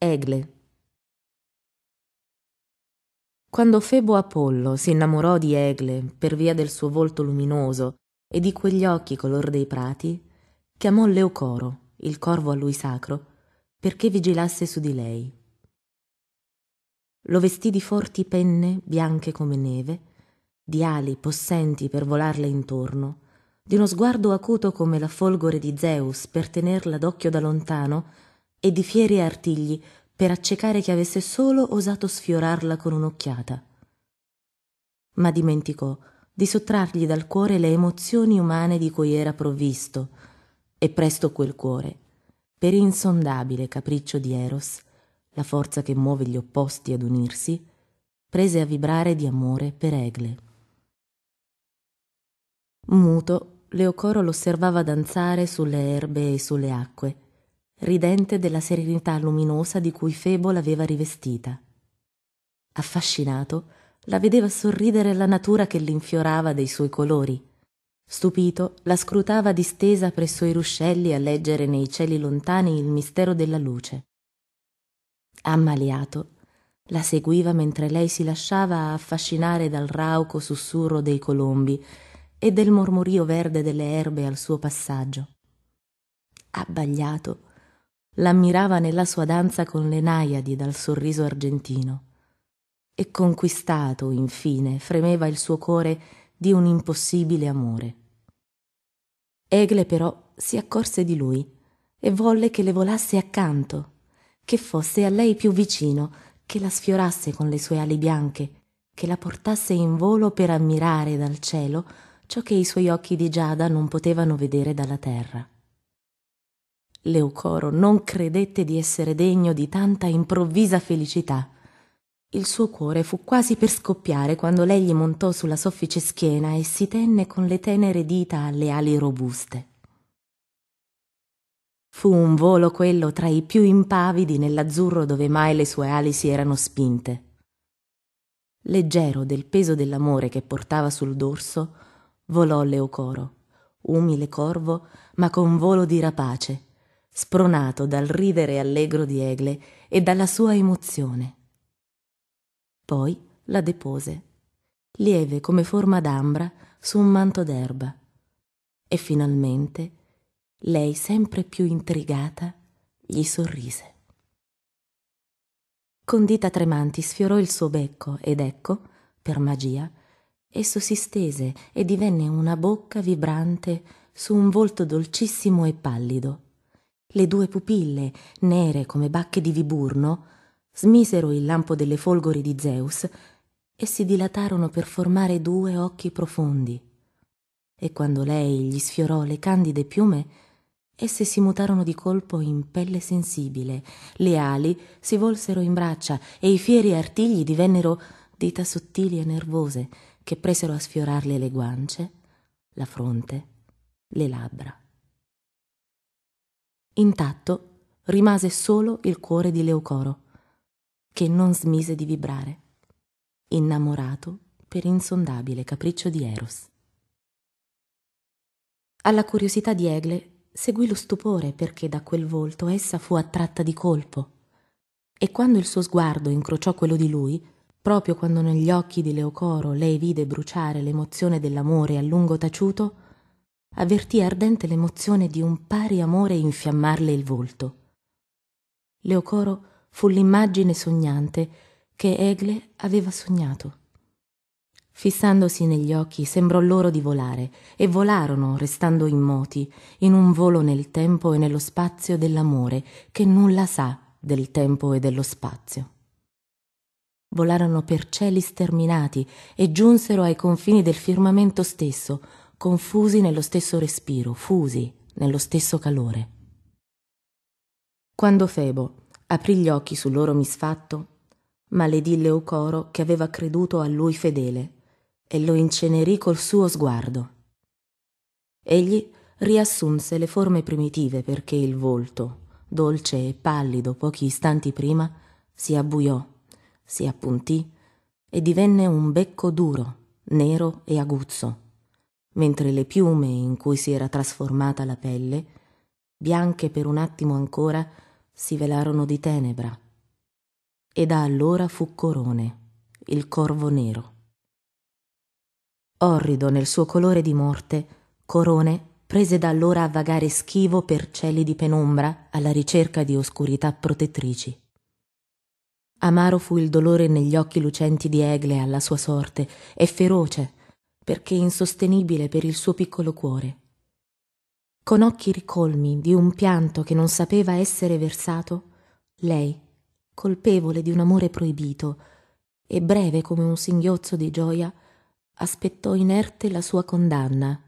Egle. Quando Febo Apollo si innamorò di Egle per via del suo volto luminoso e di quegli occhi color dei prati, chiamò Leocoro, il corvo a lui sacro, perché vigilasse su di lei. Lo vestì di forti penne bianche come neve, di ali possenti per volarle intorno, di uno sguardo acuto come la folgore di Zeus per tenerla d'occhio da lontano e di fieri artigli per accecare chi avesse solo osato sfiorarla con un'occhiata. Ma dimenticò di sottrargli dal cuore le emozioni umane di cui era provvisto, e presto quel cuore, per insondabile capriccio di Eros, la forza che muove gli opposti ad unirsi, prese a vibrare di amore per Egle. Muto, Leocoro l'osservava danzare sulle erbe e sulle acque, ridente della serenità luminosa di cui Febo l'aveva rivestita. Affascinato, la vedeva sorridere alla natura che l'infiorava dei suoi colori. Stupito, la scrutava distesa presso i ruscelli a leggere nei cieli lontani il mistero della luce. Ammaliato, la seguiva mentre lei si lasciava affascinare dal rauco sussurro dei colombi e del mormorio verde delle erbe al suo passaggio. Abbagliato, l'ammirava nella sua danza con le naiadi dal sorriso argentino. E conquistato, infine, fremeva il suo cuore di un impossibile amore. Egle però si accorse di lui e volle che le volasse accanto, che fosse a lei più vicino, che la sfiorasse con le sue ali bianche, che la portasse in volo per ammirare dal cielo ciò che i suoi occhi di giada non potevano vedere dalla terra. Leucoro non credette di essere degno di tanta improvvisa felicità. Il suo cuore fu quasi per scoppiare quando lei gli montò sulla soffice schiena e si tenne con le tenere dita alle ali robuste. Fu un volo quello tra i più impavidi nell'azzurro dove mai le sue ali si erano spinte. Leggero del peso dell'amore che portava sul dorso, volò Leucoro, umile corvo, ma con volo di rapace, spronato dal ridere allegro di Egle e dalla sua emozione. Poi la depose, lieve come forma d'ambra su un manto d'erba, e finalmente lei, sempre più intrigata, gli sorrise. Con dita tremanti sfiorò il suo becco ed ecco, per magia, esso si stese e divenne una bocca vibrante su un volto dolcissimo e pallido le due pupille, nere come bacche di viburno, smisero il lampo delle folgori di Zeus e si dilatarono per formare due occhi profondi. E quando lei gli sfiorò le candide piume, esse si mutarono di colpo in pelle sensibile, le ali si volsero in braccia e i fieri artigli divennero dita sottili e nervose che presero a sfiorarle le guance, la fronte, le labbra. Intatto rimase solo il cuore di Leucoro, che non smise di vibrare, innamorato per insondabile capriccio di Eros. Alla curiosità di Egle seguì lo stupore perché da quel volto essa fu attratta di colpo. E quando il suo sguardo incrociò quello di lui, proprio quando negli occhi di Leocoro lei vide bruciare l'emozione dell'amore a lungo taciuto, avvertì ardente l'emozione di un pari amore infiammarle il volto. Leocoro fu l'immagine sognante che Egle aveva sognato. Fissandosi negli occhi, sembrò loro di volare, e volarono, restando immoti, in un volo nel tempo e nello spazio dell'amore, che nulla sa del tempo e dello spazio. Volarono per cieli sterminati e giunsero ai confini del firmamento stesso, confusi nello stesso respiro, fusi nello stesso calore. Quando Febo aprì gli occhi sul loro misfatto, maledì Leucoro che aveva creduto a lui fedele e lo incenerì col suo sguardo. Egli riassunse le forme primitive perché il volto, dolce e pallido pochi istanti prima, si abbuiò, si appuntì e divenne un becco duro, nero e aguzzo mentre le piume in cui si era trasformata la pelle, bianche per un attimo ancora, si velarono di tenebra. E da allora fu Corone, il corvo nero. Orrido nel suo colore di morte, Corone prese da allora a vagare schivo per cieli di penombra alla ricerca di oscurità protettrici. Amaro fu il dolore negli occhi lucenti di Egle alla sua sorte e feroce perché insostenibile per il suo piccolo cuore. Con occhi ricolmi di un pianto che non sapeva essere versato, lei, colpevole di un amore proibito, e breve come un singhiozzo di gioia, aspettò inerte la sua condanna.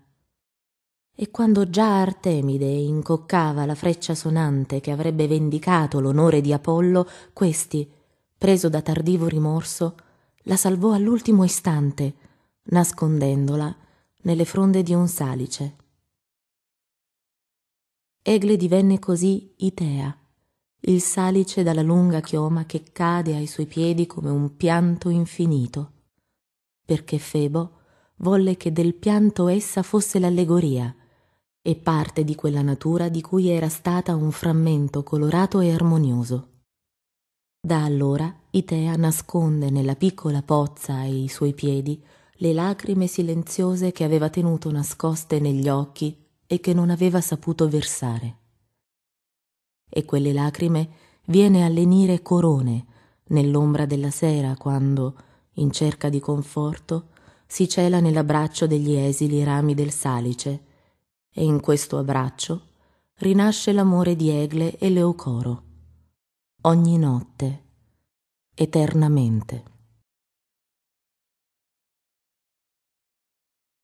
E quando già Artemide incoccava la freccia sonante che avrebbe vendicato l'onore di Apollo, questi, preso da tardivo rimorso, la salvò all'ultimo istante, nascondendola nelle fronde di un salice. Egle divenne così Itea, il salice dalla lunga chioma che cade ai suoi piedi come un pianto infinito, perché Febo volle che del pianto essa fosse l'allegoria e parte di quella natura di cui era stata un frammento colorato e armonioso. Da allora Itea nasconde nella piccola pozza ai suoi piedi le lacrime silenziose che aveva tenuto nascoste negli occhi e che non aveva saputo versare. E quelle lacrime viene a lenire corone nell'ombra della sera quando, in cerca di conforto, si cela nell'abbraccio degli esili rami del salice, e in questo abbraccio rinasce l'amore di Egle e Leocoro. Ogni notte, eternamente.